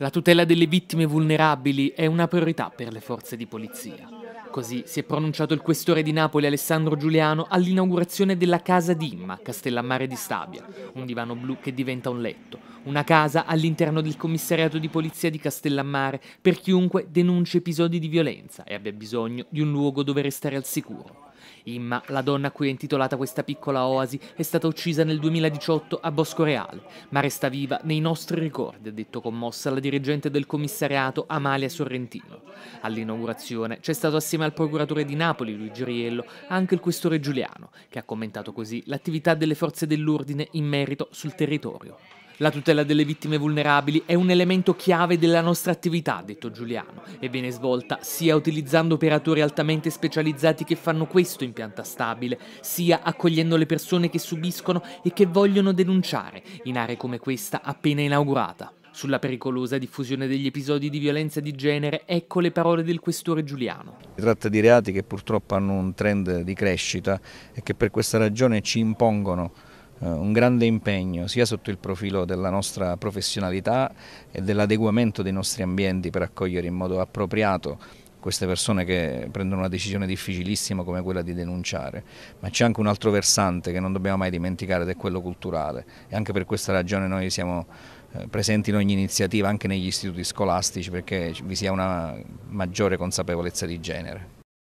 La tutela delle vittime vulnerabili è una priorità per le forze di polizia. Così si è pronunciato il questore di Napoli Alessandro Giuliano all'inaugurazione della Casa Dimma a Castellammare di Stabia, un divano blu che diventa un letto, una casa all'interno del commissariato di polizia di Castellammare per chiunque denuncia episodi di violenza e abbia bisogno di un luogo dove restare al sicuro. Imma, la donna a cui è intitolata questa piccola oasi, è stata uccisa nel 2018 a Bosco Reale, ma resta viva nei nostri ricordi, ha detto commossa la dirigente del commissariato Amalia Sorrentino. All'inaugurazione c'è stato assieme al procuratore di Napoli Luigi Riello anche il questore Giuliano, che ha commentato così l'attività delle forze dell'ordine in merito sul territorio. La tutela delle vittime vulnerabili è un elemento chiave della nostra attività, ha detto Giuliano, e viene svolta sia utilizzando operatori altamente specializzati che fanno questo in pianta stabile, sia accogliendo le persone che subiscono e che vogliono denunciare in aree come questa appena inaugurata. Sulla pericolosa diffusione degli episodi di violenza di genere, ecco le parole del questore Giuliano. Si tratta di reati che purtroppo hanno un trend di crescita e che per questa ragione ci impongono eh, un grande impegno sia sotto il profilo della nostra professionalità e dell'adeguamento dei nostri ambienti per accogliere in modo appropriato queste persone che prendono una decisione difficilissima come quella di denunciare, ma c'è anche un altro versante che non dobbiamo mai dimenticare ed è quello culturale e anche per questa ragione noi siamo eh, presenti in ogni iniziativa anche negli istituti scolastici perché vi sia una maggiore consapevolezza di genere.